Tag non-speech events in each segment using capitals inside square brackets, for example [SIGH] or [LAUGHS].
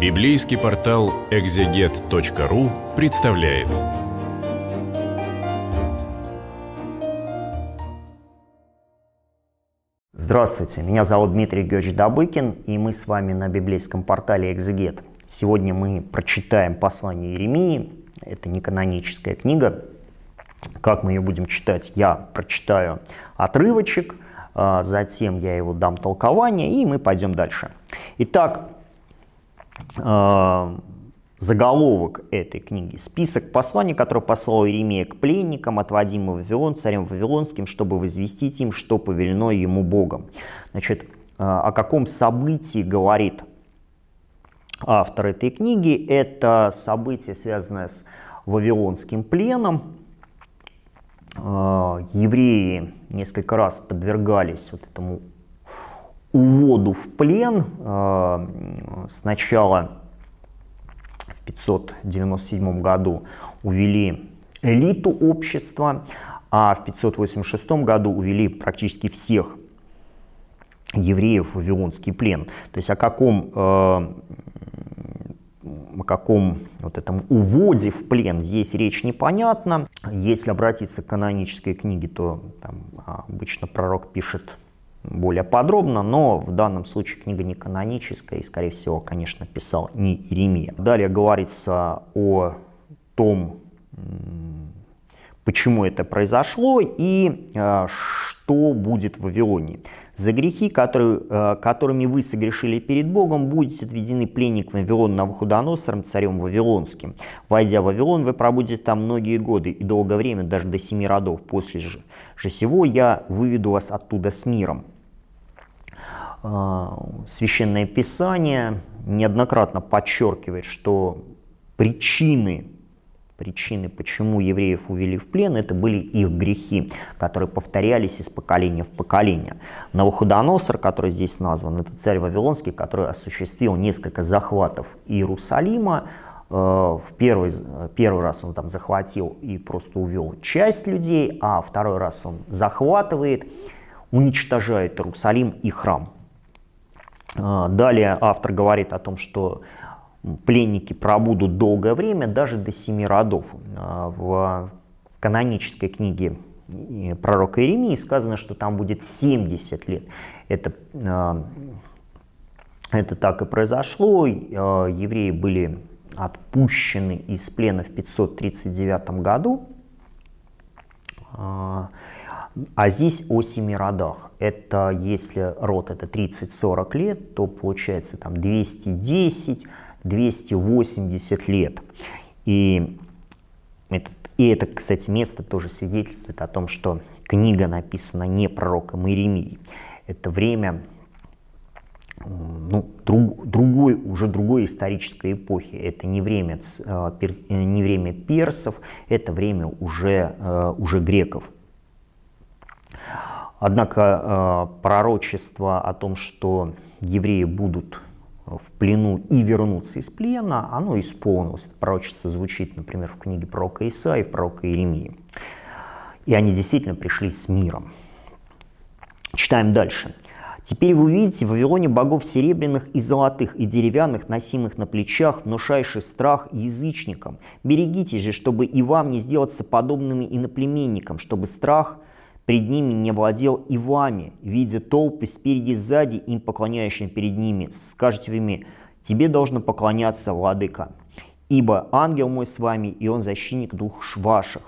Библейский портал экзегет.ру представляет. Здравствуйте, меня зовут Дмитрий Георгиевич Добыкин, и мы с вами на библейском портале «Экзегет». Сегодня мы прочитаем послание Еремии, это не каноническая книга. Как мы ее будем читать? Я прочитаю отрывочек, а затем я его дам толкование, и мы пойдем дальше. Итак, а, заголовок этой книги. Список посланий, которое послал Иеремия к пленникам, отводимым в Вавилон, царем Вавилонским, чтобы возвестить им, что повелено ему Богом. Значит, а, о каком событии говорит автор этой книги? Это событие, связанное с вавилонским пленом. А, евреи несколько раз подвергались вот этому уводу в плен э, сначала в 597 году увели элиту общества, а в 586 году увели практически всех евреев в Вавилонский плен. То есть о каком, э, о каком вот этом уводе в плен здесь речь непонятна. Если обратиться к канонической книге, то там а, обычно пророк пишет более подробно, но в данном случае книга не каноническая и, скорее всего, конечно, писал не Иеремия. Далее говорится о том, почему это произошло и э, что будет в Вавилоне. За грехи, которые, э, которыми вы согрешили перед Богом, будете отведены пленник Вавилон Навуходоносором, царем Вавилонским. Войдя в Вавилон, вы пробудете там многие годы и долгое время, даже до семи родов. После же, же сего я выведу вас оттуда с миром. А, Священное Писание неоднократно подчеркивает, что причины, причины, почему евреев увели в плен, это были их грехи, которые повторялись из поколения в поколение. Навуходоносор, который здесь назван, это царь Вавилонский, который осуществил несколько захватов Иерусалима, э, в первый, первый раз он там захватил и просто увел часть людей, а второй раз он захватывает, уничтожает Иерусалим и храм. А, далее автор говорит о том, что пленники пробудут долгое время, даже до семи родов. А, в, в канонической книге пророка Иеремии сказано, что там будет 70 лет. Это, а, это так и произошло. Евреи были отпущены из плена в 539 году. А здесь о семи родах. Это если род это 30-40 лет, то получается там 210-280 лет. И это, и это, кстати, место тоже свидетельствует о том, что книга написана не пророком Иеремией. Это время ну, друг, другой, уже другой исторической эпохи. Это не время, э, э, не время персов, это время уже, э, уже греков. Однако э, пророчество о том, что евреи будут в плену и вернуться из плена, оно исполнилось. Это пророчество звучит, например, в книге пророка Исаи, в пророка Иеремии. И они действительно пришли с миром. Читаем дальше. «Теперь вы увидите в Вавилоне богов серебряных и золотых, и деревянных, носимых на плечах, внушающих страх язычникам. Берегите же, чтобы и вам не сделаться подобными иноплеменникам, чтобы страх Пред ними не владел и вами, видя толпы спереди и сзади, им поклоняющим перед ними. Скажете вы мне, тебе должно поклоняться, владыка, ибо ангел мой с вами, и он защитник душ ваших.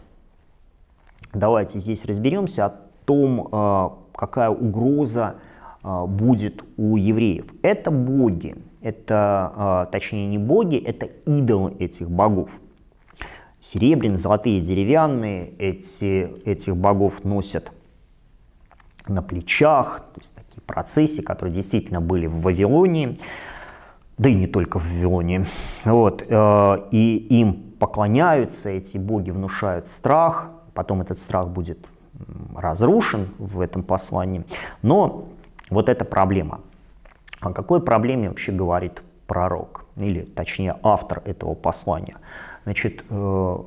Давайте здесь разберемся о том, э, какая угроза э, будет у евреев. Это боги, это, э, точнее не боги, это идолы этих богов. Серебряные, золотые, деревянные эти, этих богов носят на плечах, то есть такие процессы, которые действительно были в Вавилонии, да и не только в Вавилонии. Вот, э, и им поклоняются, эти боги внушают страх, потом этот страх будет разрушен в этом послании. Но вот эта проблема. О какой проблеме вообще говорит пророк, или точнее автор этого послания? Значит, э,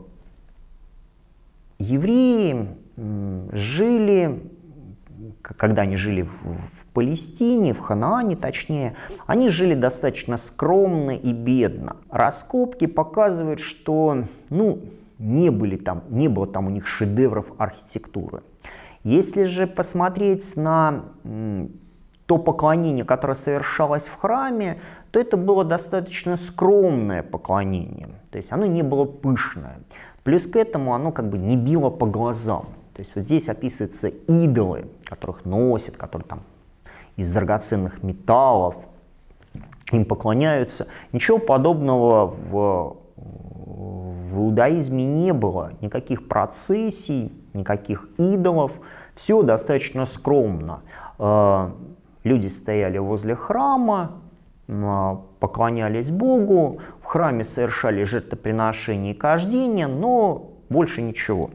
евреи жили когда они жили в, в Палестине, в Ханаане точнее, они жили достаточно скромно и бедно. Раскопки показывают, что ну, не, были там, не было там у них шедевров архитектуры. Если же посмотреть на то поклонение, которое совершалось в храме, то это было достаточно скромное поклонение. То есть оно не было пышное. Плюс к этому оно как бы не било по глазам. То есть вот здесь описываются идолы, которых носят, которые там из драгоценных металлов, им поклоняются. Ничего подобного в, в иудаизме не было. Никаких процессий, никаких идолов. Все достаточно скромно. Э, люди стояли возле храма, поклонялись Богу, в храме совершали жертвоприношения и каждения, но больше ничего.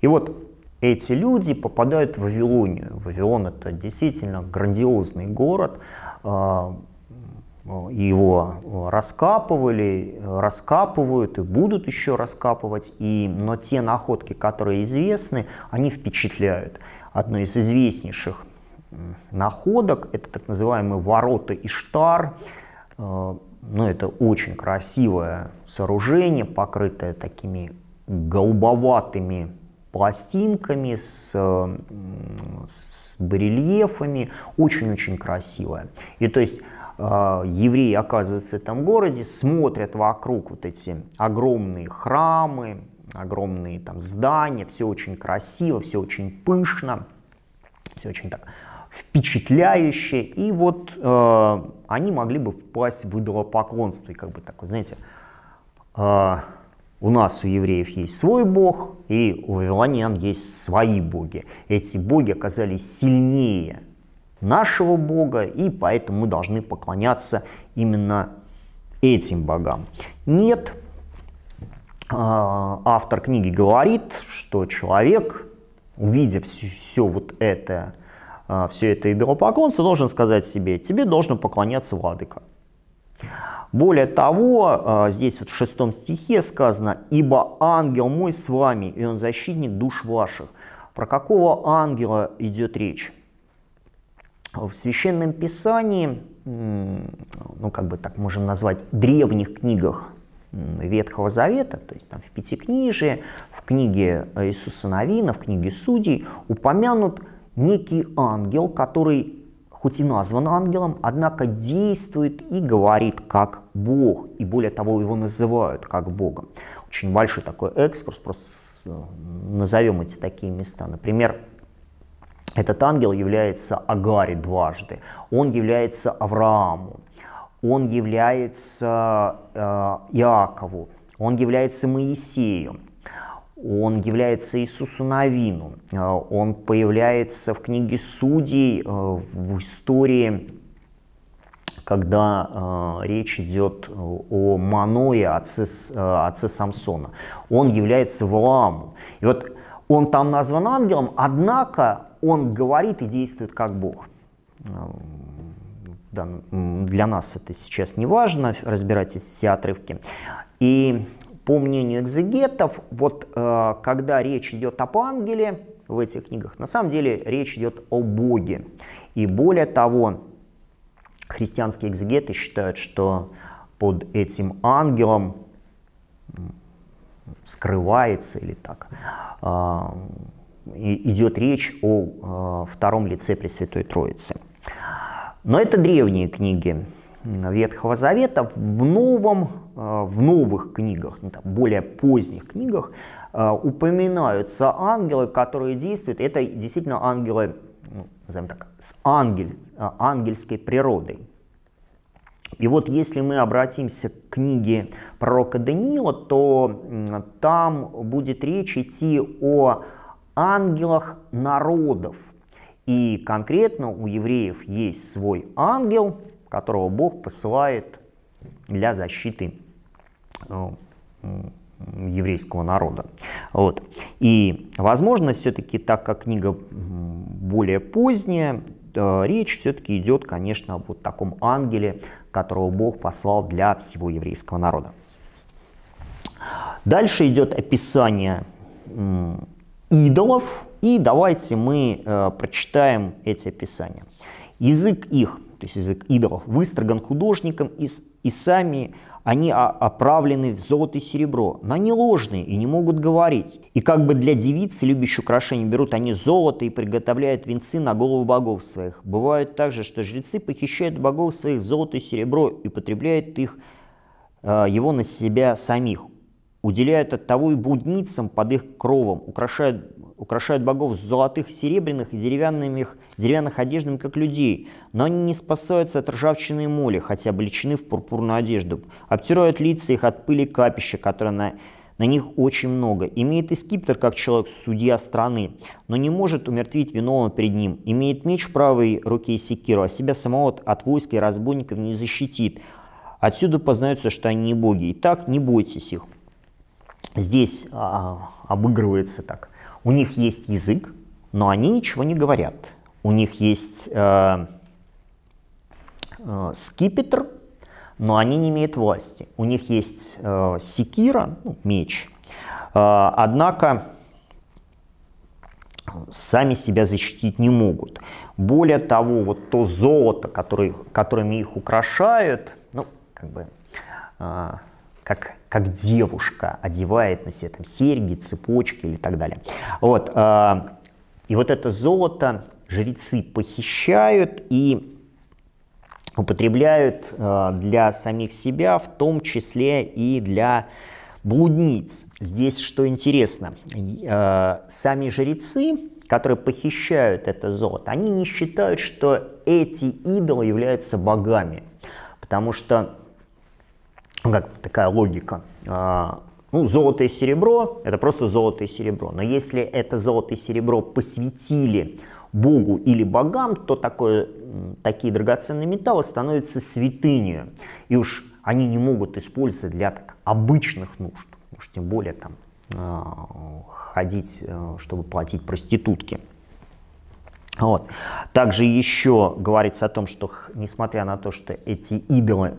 И вот эти люди попадают в Вавилонию. Вавилон это действительно грандиозный город, а, э, его э, раскапывали, э, раскапывают и будут еще раскапывать, и, но те находки, которые известны, они впечатляют. Одно из известнейших находок – это так называемые ворота Иштар, ну, это очень красивое сооружение, покрытое такими голубоватыми пластинками, с, с барельефами, очень-очень красивая. И то есть э, евреи оказываются в этом городе, смотрят вокруг вот эти огромные храмы, огромные там здания, все очень красиво, все очень пышно, все очень так впечатляюще, и вот э, они могли бы впасть в идолопоклонство, и как бы такой, знаете, э, у нас, у евреев, есть свой бог, и у вавилонян есть свои боги. Эти боги оказались сильнее нашего бога, и поэтому мы должны поклоняться именно этим богам. Нет, а, автор книги говорит, что человек, увидев все, вот это, а, все это идолопоклонство, должен сказать себе, тебе должно поклоняться владыка. Более того, а, здесь вот в шестом стихе сказано, «Ибо ангел мой с вами, и он защитник душ ваших». Про какого ангела идет речь? В Священном Писании, ну как бы так можем назвать, древних книгах Ветхого Завета, то есть там в Пятикнижии, в книге Иисуса Новина, в книге Судей, упомянут некий ангел, который хоть и назван ангелом, однако действует и говорит как Бог, и более того, его называют как Богом. Очень большой такой экскурс, просто э, назовем эти такие места. Например, этот ангел является Агаре дважды, он является Аврааму, он является э, Иакову, он является Моисею, он является Иисусу Навину, а, он появляется в книге Судей, а, в истории, когда а, речь идет о Маное, отце, отце Самсона. Он является Валааму. И вот он там назван ангелом, однако он говорит и действует как Бог. Для нас это сейчас не важно, разбирать эти все отрывки. И по мнению экзегетов, вот э, когда речь идет об ангеле в этих книгах, на самом деле речь идет о Боге. И более того, христианские экзегеты считают, что под этим ангелом скрывается или так, а, идет речь о а, втором лице Пресвятой Троицы. Но это древние книги Ветхого Завета. В Новом а, в новых книгах, ну, там, более поздних книгах, а, упоминаются ангелы, которые действуют. Это действительно ангелы, ну, назовем так, с ангель, а, ангельской природой. И вот если мы обратимся к книге пророка Даниила, то там будет речь идти о ангелах народов. И конкретно у евреев есть свой ангел, которого Бог посылает для защиты Э, еврейского народа. Вот. И, возможно, все-таки, так как книга более поздняя, э, речь все-таки идет, конечно, об вот таком ангеле, которого Бог послал для всего еврейского народа. Дальше идет описание идолов, и давайте мы э, прочитаем эти описания. Язык их, то есть язык идолов, выстроган художником из сами они оправлены в золото и серебро, но они ложные и не могут говорить. И как бы для девицы, любящей украшения, берут они золото и приготовляют венцы на голову богов своих. Бывает также, что жрецы похищают богов своих золото и серебро и потребляют их, э, его на себя самих. Уделяют от того и будницам под их кровом, украшают украшают богов с золотых, серебряных и деревянных, деревянных одеждами, как людей, но они не спасаются от ржавчины и моли, хотя обличены в пурпурную одежду, обтирают лица их от пыли капища, которая на, на них очень много. Имеет и скиптор, как человек, судья страны, но не может умертвить виновного перед ним. Имеет меч в правой руке и секиру, а себя самого от, от войска и разбойников не защитит. Отсюда познается, что они не боги. Итак, не бойтесь их. Здесь а, обыгрывается так у них есть язык, но они ничего не говорят. У них есть э, э, скипетр, но они не имеют власти. У них есть э, секира, ну, меч. Э, однако сами себя защитить не могут. Более того, вот то золото, который, которыми их украшают, ну, как бы, э, как как девушка одевает на себя там серьги, цепочки или так далее. Вот, э, и вот это золото жрецы похищают и употребляют э, для самих себя, в том числе и для блудниц. Здесь что интересно, э, сами жрецы, которые похищают это золото, они не считают, что эти идолы являются богами, потому что ну, как такая логика. А, ну, золото и серебро – это просто золото и серебро. Но если это золото и серебро посвятили Богу или богам, то такое, такие драгоценные металлы становятся святынью. И уж они не могут использовать для так, обычных нужд. Уж тем более там а, ходить, э, чтобы платить проститутке. Вот. Также еще говорится о том, что несмотря на то, что эти идолы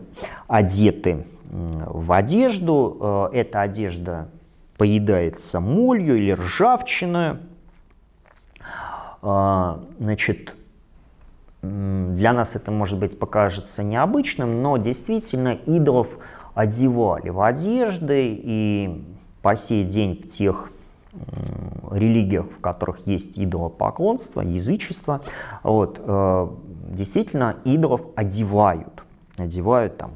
одеты в одежду, э, эта одежда поедается молью или ржавчиной, а, значит, для нас это, может быть, покажется необычным, но действительно идолов одевали в одежды, и по сей день в тех религиях, в которых есть идолопоклонство, язычество, вот, э, действительно идолов одевают, одевают там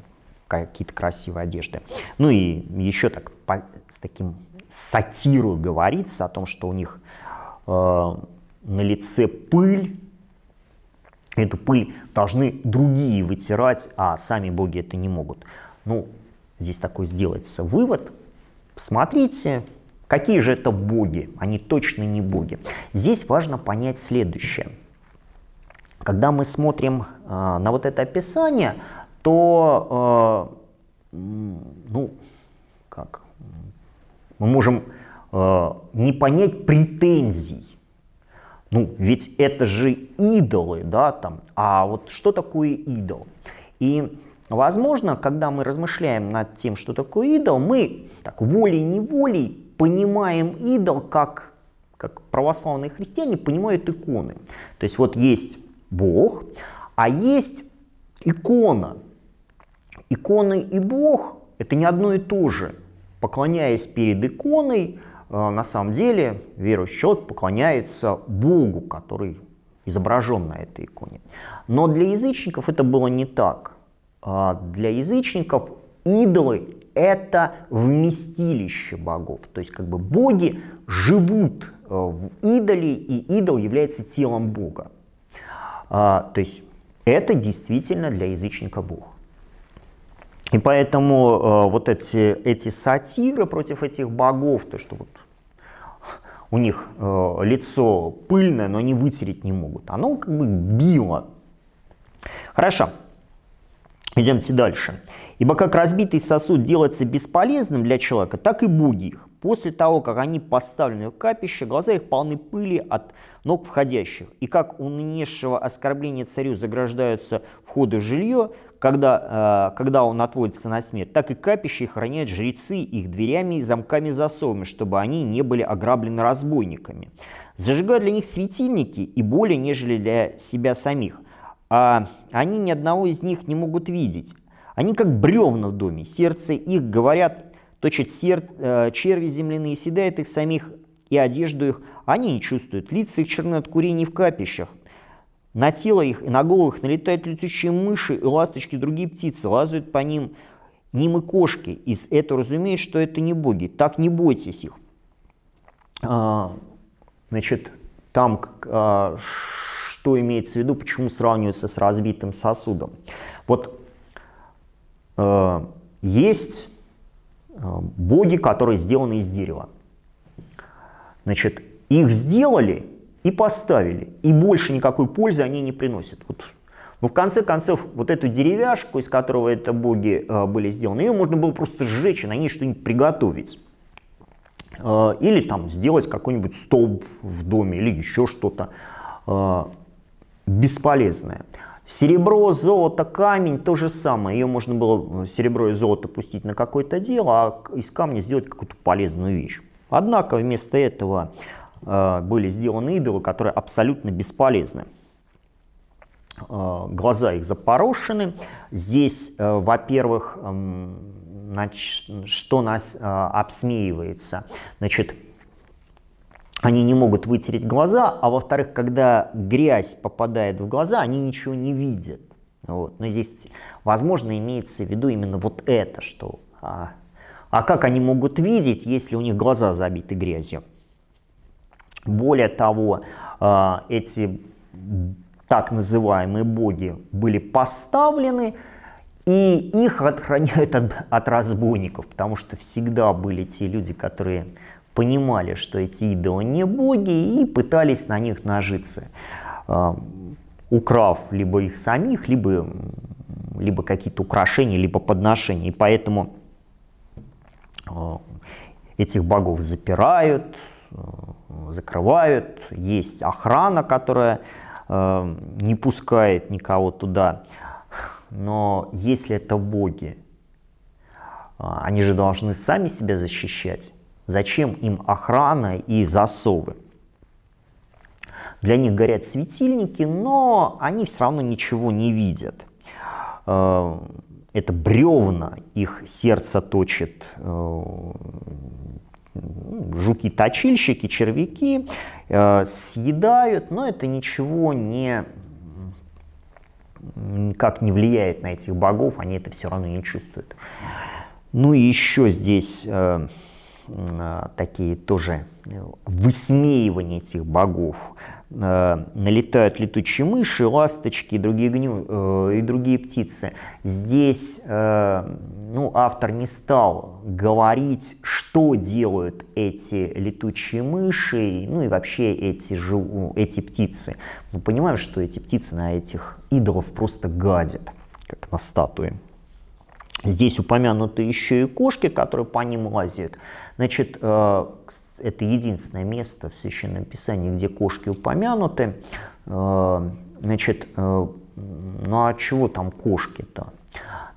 какие-то красивые одежды. Ну и еще так по, с таким сатиру говорится о том, что у них э, на лице пыль, эту пыль должны другие вытирать, а сами боги это не могут. Ну, здесь такой сделается вывод. Посмотрите, Какие же это боги? Они точно не боги. Здесь важно понять следующее. Когда мы смотрим э, на вот это описание, то, э, ну, как, мы можем э, не понять претензий. Ну, ведь это же идолы, да, там. А вот что такое идол? И, возможно, когда мы размышляем над тем, что такое идол, мы так волей-неволей понимаем идол как, как православные христиане понимают иконы. То есть вот есть Бог, а есть икона. Икона и Бог – это не одно и то же. Поклоняясь перед иконой, э, на самом деле верующий человек поклоняется Богу, который изображен на этой иконе. Но для язычников это было не так. А для язычников идолы это вместилище богов. То есть как бы боги живут э, в идоле, и идол является телом бога. А, то есть это действительно для язычника бог. И поэтому э, вот эти, эти сатиры против этих богов, то что вот у них э, лицо пыльное, но они вытереть не могут, оно как бы било. Хорошо. Идемте дальше. Ибо как разбитый сосуд делается бесполезным для человека, так и боги их. После того, как они поставлены в капище, глаза их полны пыли от ног входящих. И как у нынешнего оскорбления царю заграждаются входы в жилье, когда, э, когда он отводится на смерть, так и капище хранят жрецы их дверями, и замками засовами, чтобы они не были ограблены разбойниками. Зажигают для них светильники и более, нежели для себя самих – а они ни одного из них не могут видеть. Они как бревна в доме, сердце их, говорят, точат сер... Э, черви земляные, съедает их самих и одежду их. Они не чувствуют, лица их черны от курений в капищах. На тело их и на головах налетают летучие мыши и ласточки, другие птицы, лазают по ним ним и кошки. И это разумеет, что это не боги. Так не бойтесь их. А, значит, там а, что имеется в виду, почему сравнивается с разбитым сосудом. Вот э, есть э, боги, которые сделаны из дерева. Значит, их сделали и поставили, и больше никакой пользы они не приносят. Вот. Но ну, в конце концов, вот эту деревяшку, из которого это боги э, были сделаны, ее можно было просто сжечь и на ней что-нибудь приготовить. Э, или там сделать какой-нибудь столб в доме, или еще что-то. Э, бесполезная. Серебро, золото, камень, то же самое. Ее можно было э, серебро и золото пустить на какое-то дело, а из камня сделать какую-то полезную вещь. Однако вместо этого э, были сделаны идолы, которые абсолютно бесполезны. Э, глаза их запорошены. Здесь, э, во-первых, э, что нас э, обсмеивается? Значит, они не могут вытереть глаза, а во-вторых, когда грязь попадает в глаза, они ничего не видят. Вот. Но здесь, возможно, имеется в виду именно вот это, что... А, а как они могут видеть, если у них глаза забиты грязью? Более того, а, эти так называемые боги были поставлены, и их отхраняют от, от разбойников, потому что всегда были те люди, которые понимали, что эти идолы не боги, и пытались на них нажиться, а, украв либо их самих, либо, либо какие-то украшения, либо подношения. И поэтому а, этих богов запирают, а, закрывают, есть охрана, которая не пускает никого туда. Но если это боги, они же должны сами себя защищать. Зачем им охрана и засовы? Для них горят светильники, но они все равно ничего не видят. Э, это бревна, их сердце точит э, жуки-точильщики, червяки, э, съедают, но это ничего не никак не влияет на этих богов, они это все равно не чувствуют. Ну и еще здесь Э, такие тоже э, высмеивания этих богов. Э, налетают летучие мыши, ласточки и другие, гню... и другие птицы. Здесь ну, автор не стал говорить, что делают эти летучие мыши, ну и вообще эти, жив... эти птицы. Мы понимаем, что эти птицы на этих идолов просто гадят, как на статуи. Здесь упомянуты еще и кошки, которые по ним лазят. Значит, э, это единственное место в Священном Писании, где кошки упомянуты. Э, значит, э, ну а чего там кошки-то?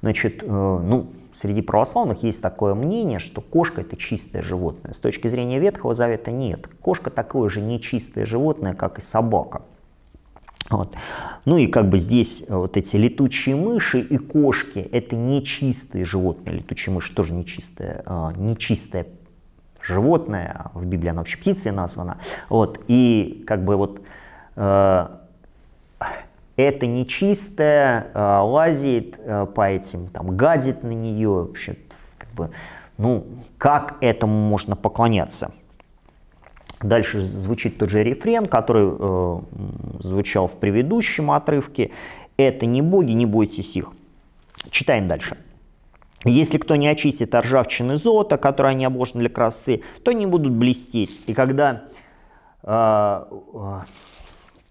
Значит, ну, среди православных есть такое мнение, что кошка это чистое животное. С точки зрения Ветхого Завета нет. Кошка такое же нечистое животное, как и собака. Вот. Ну и как бы здесь э, вот эти летучие мыши и кошки – это нечистые животные. Летучие мыши тоже нечистые, э, нечистое животное, а в Библии она вообще птицей названа. Вот. И как бы вот э, это нечистое э, лазит по этим, там, гадит на нее, вообще, как бы, ну, как этому можно поклоняться? Дальше звучит тот же рефрен, который э, звучал в предыдущем отрывке. «Это не боги, не бойтесь их». Читаем дальше. Если кто не очистит от ржавчины золота, которые они обложены для красы, то они будут блестеть. И когда, э, э,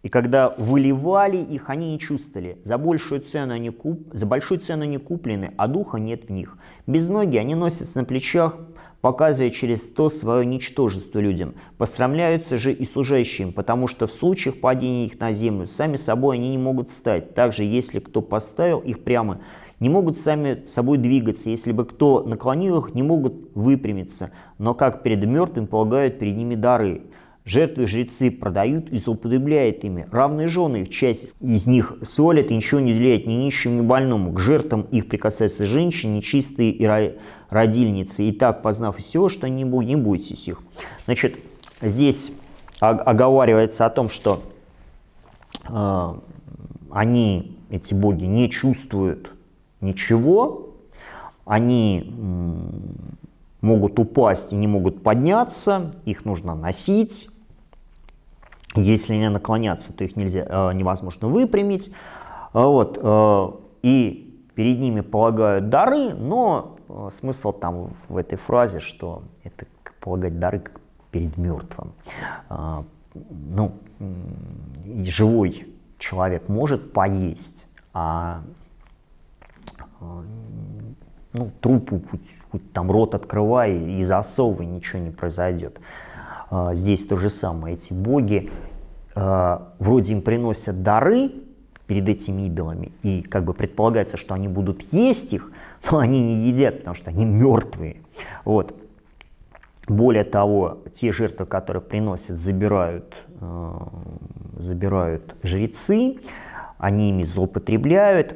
и когда выливали их, они не чувствовали. За большую, цену они куп... За большую цену они куплены, а духа нет в них. Без ноги они носятся на плечах показывая через то свое ничтожество людям. Посрамляются же и служащим, потому что в случаях падения их на землю сами собой они не могут стать. Также, если кто поставил их прямо, не могут сами собой двигаться, если бы кто наклонил их, не могут выпрямиться, но как перед мертвым полагают перед ними дары. Жертвы жрецы продают и злоупотребляют ими. Равные жены их часть из них солят и ничего не уделяют ни нищим, ни больному. К жертвам их прикасаются женщины, нечистые и родильницы. И так, познав все, что они будут, не бойтесь их. Значит, здесь оговаривается о том, что э, они, эти боги, не чувствуют ничего, они могут упасть и не могут подняться, их нужно носить, если не наклоняться, то их нельзя, э, невозможно выпрямить. Э, вот, э, и перед ними полагают дары, но смысл там в этой фразе, что это полагать дары перед мертвым. Ну, живой человек может поесть, а ну, трупу хоть, хоть там рот открывай и засовывай, ничего не произойдет. А, здесь то же самое. Эти боги а, вроде им приносят дары перед этими идолами, и как бы предполагается, что они будут есть их, [LAUGHS] но они не едят, потому что они мертвые. Вот. Более того, те жертвы, которые приносят, забирают, э, забирают жрецы, они ими злоупотребляют,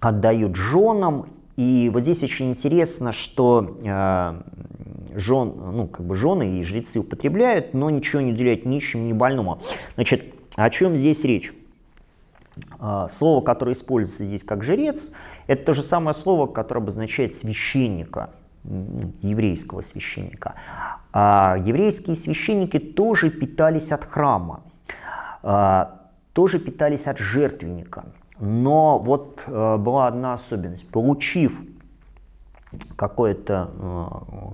отдают женам. И вот здесь очень интересно, что жен, ну, как бы жены и жрецы употребляют, но ничего не уделяют нищим, ни больному. Значит, о чем здесь речь? А, слово, которое используется здесь как жрец, это то же самое слово, которое обозначает священника, ну, еврейского священника. А еврейские священники тоже питались от храма, а, тоже питались от жертвенника. Но вот э, была одна особенность. Получив какое-то э,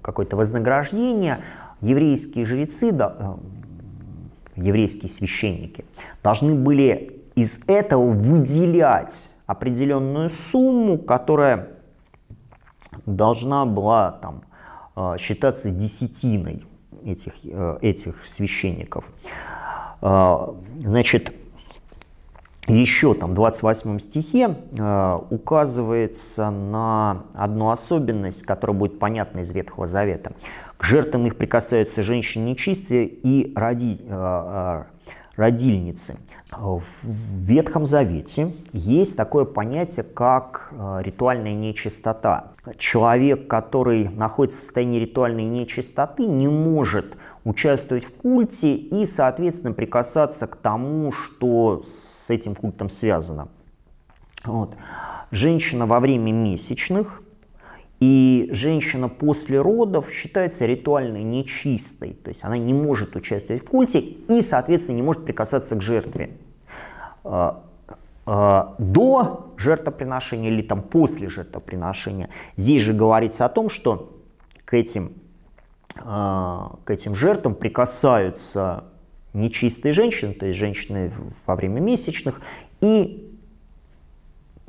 какое вознаграждение, еврейские жрецы, да, э, еврейские священники, должны были из этого выделять определенную сумму, которая должна была там, э, считаться десятиной этих, этих священников. Значит, еще там 28 стихе э, указывается на одну особенность, которая будет понятна из Ветхого Завета. К жертвам их прикасаются женщины нечистые и роди, э, э, родильницы. В Ветхом Завете есть такое понятие, как ритуальная нечистота. Человек, который находится в состоянии ритуальной нечистоты, не может участвовать в культе и, соответственно, прикасаться к тому, что с этим культом связано. Вот. Женщина во время месячных и женщина после родов считается ритуально нечистой, то есть она не может участвовать в культе и, соответственно, не может прикасаться к жертве а, а, до жертвоприношения или там после жертвоприношения. Здесь же говорится о том, что к этим а, к этим жертвам прикасаются нечистые женщины, то есть женщины во время месячных, и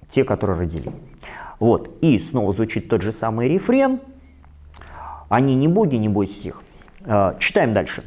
те, которые родили. Вот. И снова звучит тот же самый рефрен. Они не боги, не бойтесь их. А, читаем дальше.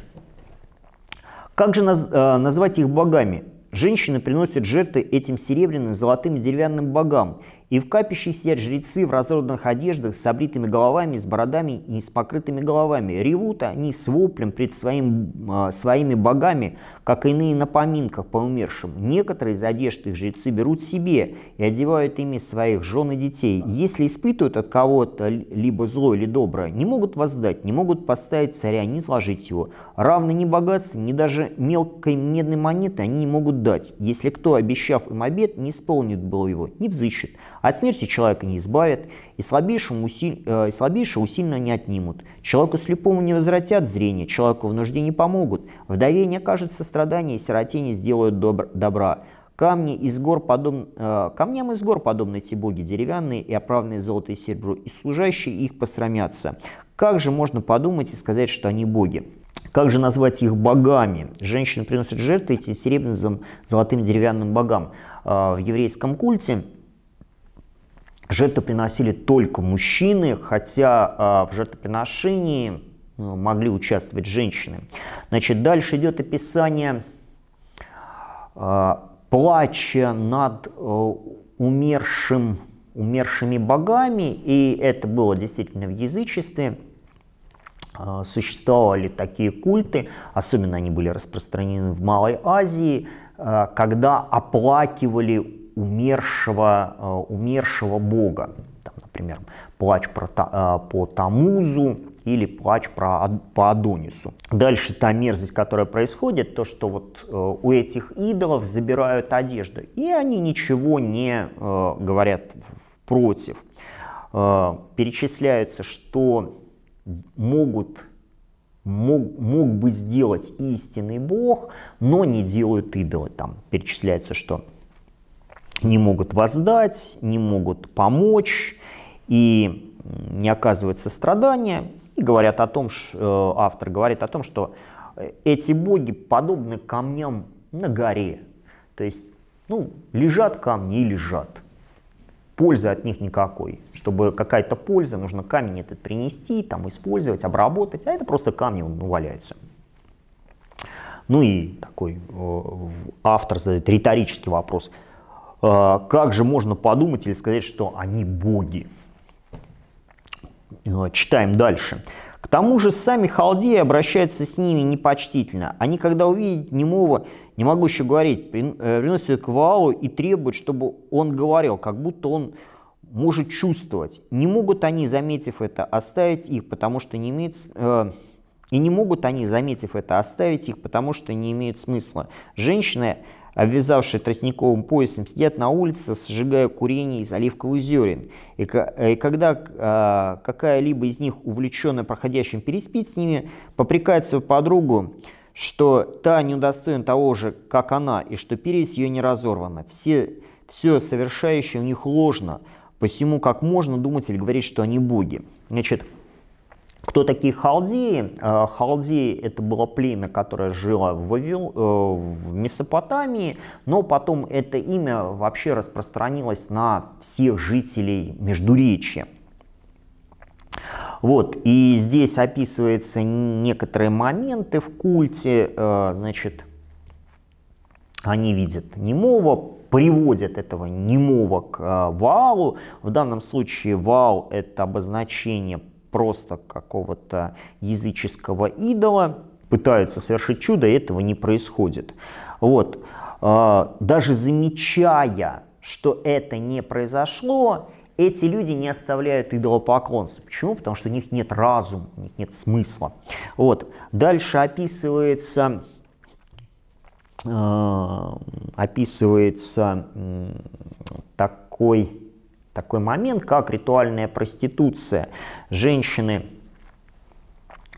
Как же наз, а, назвать их богами? Женщины приносят жертвы этим серебряным, золотым, деревянным богам. И в капище сидят жрецы в разорванных одеждах, с обритыми головами, с бородами и с покрытыми головами. Ревут они с воплем пред своим, э, своими богами, как иные на поминках по умершим. Некоторые из одежд их жрецы берут себе и одевают ими своих жен и детей. Если испытывают от кого-то либо зло или доброе, не могут воздать, не могут поставить царя, не сложить его. Равно ни богатство, ни даже мелкой медной монеты они не могут дать, если кто, обещав им обед, не исполнит был его, не взыщет. От смерти человека не избавят, и слабейшему усиль... э, слабейшего усильно не отнимут. Человеку слепому не возвратят зрение, человеку в нужде не помогут. Вдове не окажется страдания, и сироте не сделают добр... добра. Камни из гор подоб... э, камням из гор подобны те боги, деревянные и оправленные золото и серебро, и служащие их посрамятся. Как же можно подумать и сказать, что они боги? Как же назвать их богами? Женщины приносят жертвы этим серебряным, золотым, деревянным богам. Э, в еврейском культе жертвы приносили только мужчины, хотя а, в жертвоприношении ну, могли участвовать женщины. Значит, дальше идет описание а, плача над э, умершим, умершими богами, и это было действительно в язычестве. А, существовали такие культы, особенно они были распространены в Малой Азии, когда оплакивали умершего, э, умершего бога. Там, например, плач про, э, по Тамузу или плач про, по Адонису. Дальше та мерзость, которая происходит, то, что вот э, у этих идолов забирают одежду, и они ничего не говорят против. Перечисляются, что могут мог, мог бы сделать истинный Бог, но не делают идолы. Там перечисляется, что не могут воздать, не могут помочь и не оказывают сострадания. И говорят о том, что, э, автор говорит о том, что э, эти боги подобны камням на горе. То есть, ну, лежат камни и лежат. Пользы от них никакой. Чтобы какая-то польза, нужно камень этот принести, там использовать, обработать, а это просто камни ну, валяются. Ну и такой э, автор задает риторический вопрос – а, как же можно подумать или сказать, что они боги? А, читаем дальше. К тому же сами халдеи обращаются с ними непочтительно. Они, когда увидят немого, не могущего говорить, э, приносят к Ваалу и требуют, чтобы он говорил, как будто он может чувствовать. Не могут они, заметив это, оставить их, потому что не имеет... Э, и не могут они, заметив это, оставить их, потому что не имеет смысла. Женщина обвязавшие тростниковым поясом, сидят на улице, сжигая курение из оливковых зерен. И, э, и когда э, какая-либо из них, увлеченная проходящим, переспит с ними, попрекает свою подругу, что та не удостоена того же, как она, и что перевесь ее не разорвана. Все, все совершающее у них ложно, посему как можно думать или говорить, что они боги. Значит, кто такие халдеи? Э, халдеи – это было племя, которое жило в, Вавил, э, в Месопотамии, но потом это имя вообще распространилось на всех жителей Междуречья. Вот, и здесь описываются некоторые моменты в культе, э, значит, они видят немого, приводят этого немого к валу. В данном случае вал – это обозначение просто какого-то языческого идола, пытаются совершить чудо, и этого не происходит. Вот. А, даже замечая, что это не произошло, эти люди не оставляют идолопоклонства. Почему? Потому что у них нет разума, у них нет смысла. Вот. Дальше описывается, а, описывается такой такой момент, как ритуальная проституция. Женщины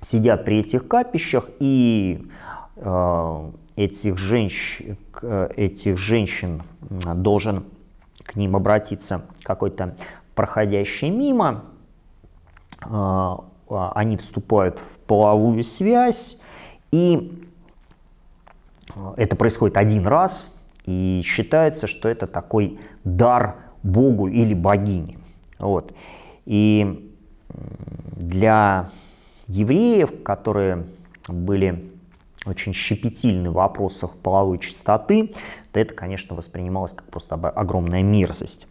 сидят при этих капищах и э, этих, женщ, э, этих женщин э, должен к ним обратиться какой-то проходящий мимо. Э, а, они вступают в половую связь, и э, это происходит один раз, и считается, что это такой дар – богу или богине. Вот. И для евреев, которые были очень щепетильны в вопросах половой чистоты, то это, конечно, воспринималось как просто огромная мерзость.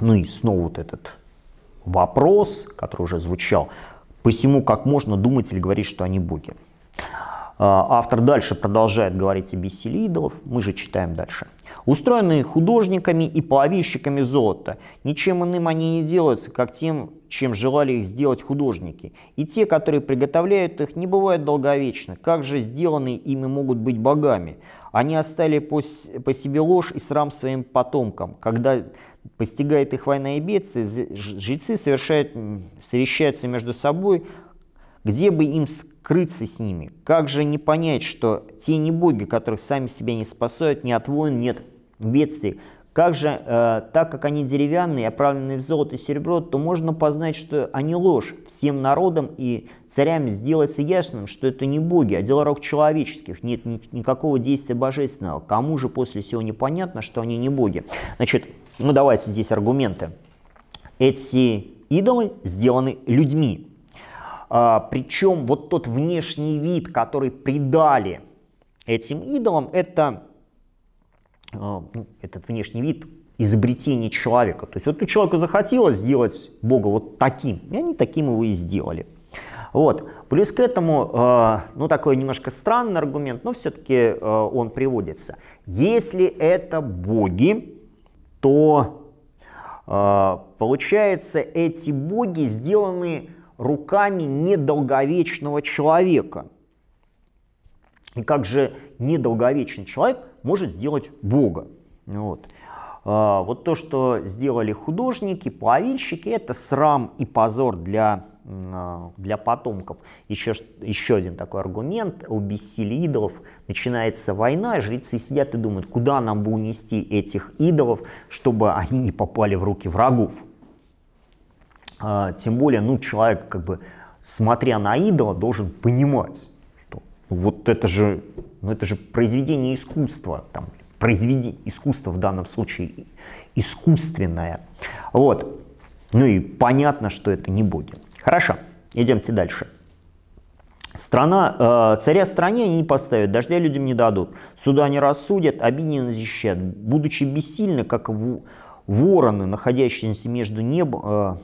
Ну и снова вот этот вопрос, который уже звучал, посему как можно думать или говорить, что они боги. А, автор дальше продолжает говорить о бессилии идолов, мы же читаем дальше. Устроенные художниками и плавильщиками золота. Ничем иным они не делаются, как тем, чем желали их сделать художники. И те, которые приготовляют их, не бывают долговечны. Как же сделанные ими могут быть богами? Они оставили по, по себе ложь и срам своим потомкам. Когда постигает их война и бедствие, жрецы совершают, совещаются между собой, где бы им скрыться с ними? Как же не понять, что те не боги, которых сами себя не спасают не от войн, нет бедствий? Как же, э, так как они деревянные, оправленные в золото и серебро, то можно познать, что они ложь. Всем народам и царям сделается ясным, что это не боги, а дела рук человеческих. Нет ни, никакого действия божественного. Кому же после всего непонятно, что они не боги? Значит, ну давайте здесь аргументы. Эти идолы сделаны людьми. А, причем вот тот внешний вид, который придали этим идолам, это а, ну, этот внешний вид изобретение человека. То есть вот у человека захотелось сделать Бога вот таким, и они таким его и сделали. Вот. Плюс к этому, а, ну такой немножко странный аргумент, но все-таки он приводится. Если это боги, то получается эти боги сделаны руками недолговечного человека. И как же недолговечный человек может сделать Бога? Вот. А, вот то, что сделали художники, плавильщики, это срам и позор для, а, для потомков. Еще, еще один такой аргумент. У бессилий идолов начинается война, а жрецы сидят и думают, куда нам бы унести этих идолов, чтобы они не попали в руки врагов. А, тем более, ну, человек, как бы, смотря на идола, должен понимать, что вот это же, ну, это же произведение искусства, там, произведение искусства в данном случае искусственное. Вот. Ну и понятно, что это не боги. Хорошо, идемте дальше. Страна, э, царя стране они не поставят, дождя людям не дадут, суда не рассудят, обидены защищат. Будучи бессильны, как в, вороны, находящиеся между небом, э,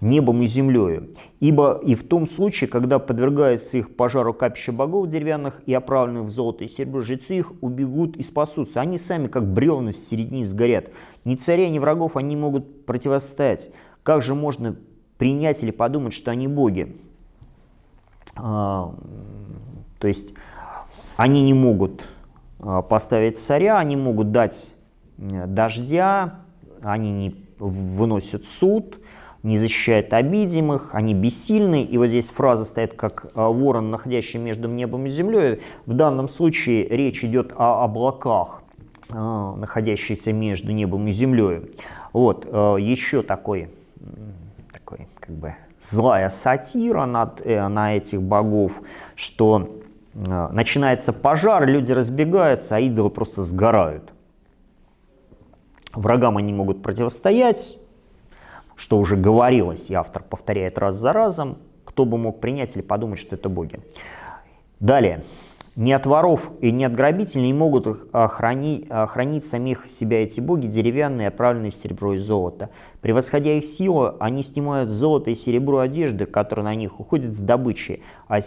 небом и землею. Ибо и в том случае, когда подвергаются их пожару капища богов деревянных и оправленных в золото и серебро, жрецы их убегут и спасутся. Они сами, как бревна в середине сгорят. Ни царя, ни врагов они могут противостоять. Как же можно принять или подумать, что они боги? А, то есть они не могут а, поставить царя, они могут дать э, дождя, они не выносят суд – не защищает обидимых, они бессильны. И вот здесь фраза стоит как а, ворон, находящий между небом и землей. В данном случае речь идет о облаках, а, находящихся между небом и землей. Вот, а, еще такой, такой как бы злая сатира над, э, на этих богов, что начинается пожар, люди разбегаются, а идолы просто сгорают. Врагам они могут противостоять, что уже говорилось, и автор повторяет раз за разом, кто бы мог принять или подумать, что это боги. Далее. Не от воров и не от грабителей не могут охрани, охранить самих себя эти боги, деревянные, оправленные в серебро и золото. Превосходя их силу, они снимают золото и серебро одежды, которые на них уходят с добычи, а,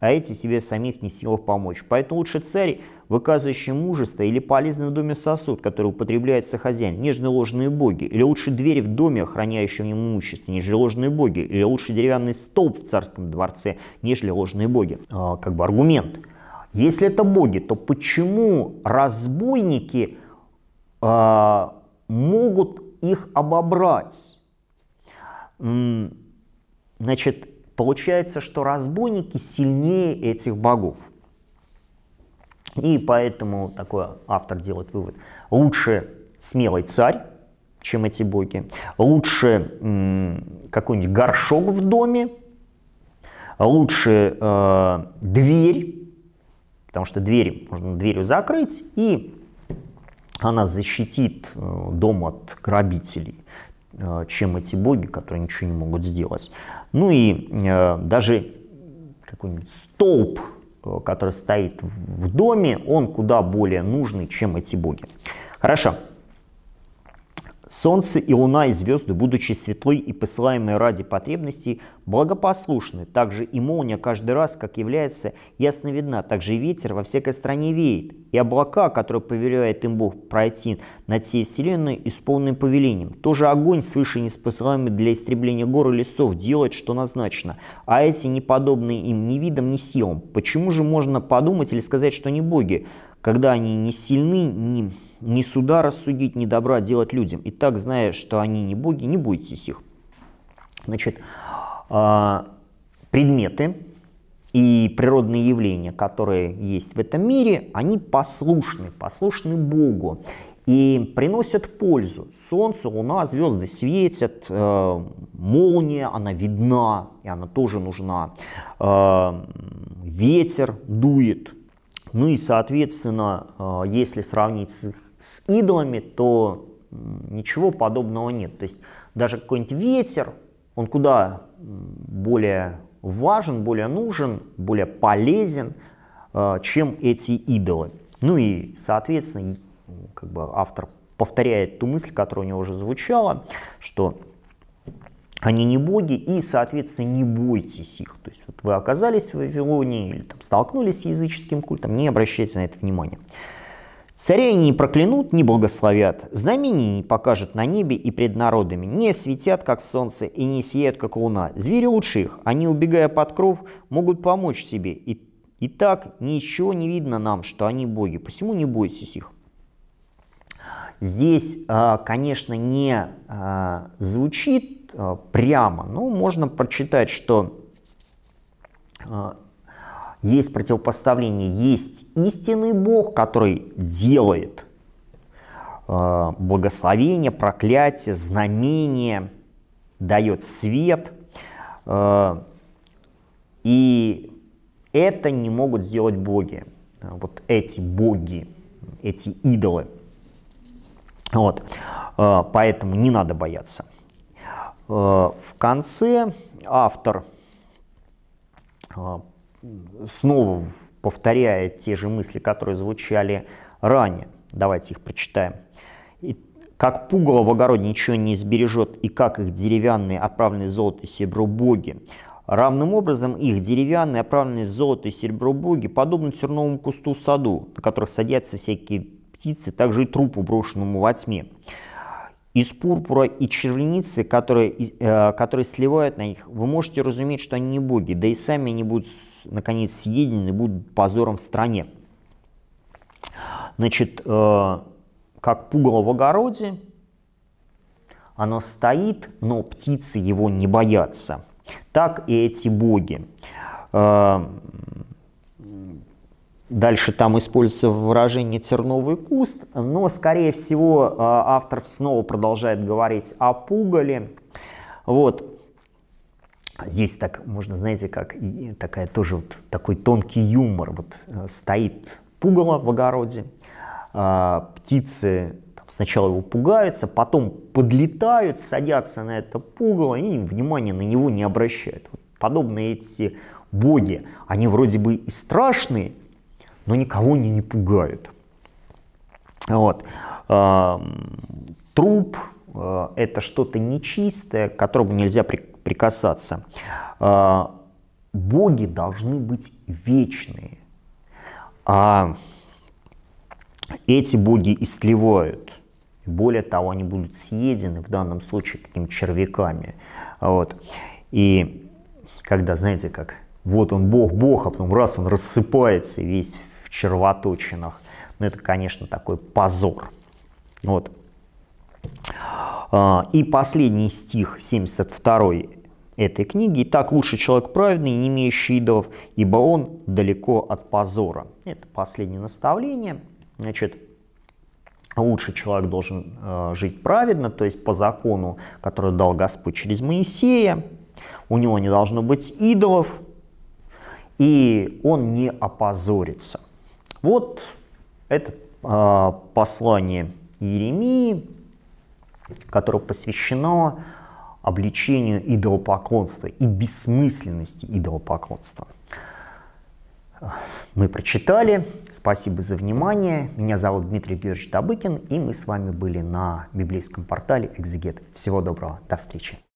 а эти себе самих не в силах помочь. Поэтому лучше царь выказывающий мужество или полезный в доме сосуд, который употребляется хозяин, нежели ложные боги, или лучше двери в доме, охраняющая имущество, нежели ложные боги, или лучше деревянный столб в царском дворце, нежели ложные боги. А, как бы аргумент. Если это боги, то почему разбойники а, могут их обобрать? Значит, получается, что разбойники сильнее этих богов. И поэтому такой автор делает вывод. Лучше смелый царь, чем эти боги. Лучше какой-нибудь горшок в доме. Лучше э, дверь, потому что дверь можно дверью закрыть, и она защитит э, дом от грабителей э, чем эти боги, которые ничего не могут сделать. Ну и э, даже какой-нибудь столб Э, который стоит в доме, он куда более нужный, чем эти боги. Хорошо. Солнце и луна и звезды, будучи светлы и посылаемые ради потребностей, благопослушны. Также и молния каждый раз, как является, ясно видна. Также и ветер во всякой стране веет. И облака, которые повелевает им Бог пройти над всей вселенной, исполнены повелением. Тоже огонь свыше не посылаемый для истребления гор и лесов делает, что назначено. А эти неподобные им ни видом, ни силам. Почему же можно подумать или сказать, что не боги? когда они не сильны, ни, ни суда рассудить, ни добра делать людям. И так, зная, что они не боги, не бойтесь их. Значит, а, предметы и природные явления, которые есть в этом мире, они послушны, послушны Богу и приносят пользу. Солнце, луна, звезды светят, э, молния, она видна, и она тоже нужна. Э, ветер дует, ну и, соответственно, э, если сравнить с, с идолами, то ничего подобного нет. То есть даже какой-нибудь ветер, он куда более важен, более нужен, более полезен, э, чем эти идолы. Ну и, соответственно, как бы автор повторяет ту мысль, которая у него уже звучала, что они а не боги, и, соответственно, не бойтесь их. То есть вот вы оказались в Вавилоне или там, столкнулись с языческим культом, не обращайте на это внимания. Царей не проклянут, не благословят, знамений не покажут на небе и пред народами, не светят, как солнце, и не сияют, как луна. Звери лучше их, они, убегая под кров, могут помочь себе И, и так ничего не видно нам, что они боги, посему не бойтесь их. Здесь, а, конечно, не а, звучит Э, прямо, ну, можно прочитать, что э, есть противопоставление, есть истинный Бог, который делает э, благословение, проклятие, знамение, дает свет. И это не могут сделать боги, вот эти боги, эти идолы. Вот. Поэтому не надо бояться. Э, в конце автор э, снова повторяет те же мысли, которые звучали ранее. Давайте их прочитаем. «Как пугало в огороде ничего не избережет, и как их деревянные, отправленные в золото и серебро боги, Равным образом их деревянные, оправленные в золото и серебро боги, подобны терновому кусту в саду, на которых садятся всякие птицы, также и трупу, брошенному во тьме из пурпура и черницы, которые, э, которые сливают на них, вы можете разуметь, что они не боги, да и сами они будут, наконец, съедены, будут позором в стране. Значит, э, как пугало в огороде, оно стоит, но птицы его не боятся. Так и эти боги. Э, Дальше там используется выражение терновый куст, но, скорее всего, а, автор снова продолжает говорить о пугале. Вот. Здесь так можно, знаете, как и такая тоже вот такой тонкий юмор. Вот э, стоит пугало в огороде, а, птицы сначала его пугаются, потом подлетают, садятся на это пугало и внимание на него не обращают. Вот подобные эти боги, они вроде бы и страшные, но никого не, не пугает. Вот. Труп э, – это что-то нечистое, к которому нельзя прикасаться. А, боги должны быть вечные, а эти боги истлевают. Более того, они будут съедены, в данном случае, каким червяками. Вот. И когда, знаете, как вот он бог, бог, а потом раз он рассыпается весь в червоточинах. Ну, это, конечно, такой позор. Вот. А, и последний стих, 72 этой книги. «Итак, лучше человек праведный, не имеющий идолов, ибо он далеко от позора». Это последнее наставление. Значит, лучше человек должен э, жить праведно, то есть по закону, который дал Господь через Моисея. У него не должно быть идолов, и он не опозорится. Вот это э, послание Иеремии, которое посвящено обличению идолопоклонства и бессмысленности идолопоклонства. Мы прочитали. Спасибо за внимание. Меня зовут Дмитрий Георгиевич Табыкин, и мы с вами были на библейском портале «Экзегет». Всего доброго. До встречи.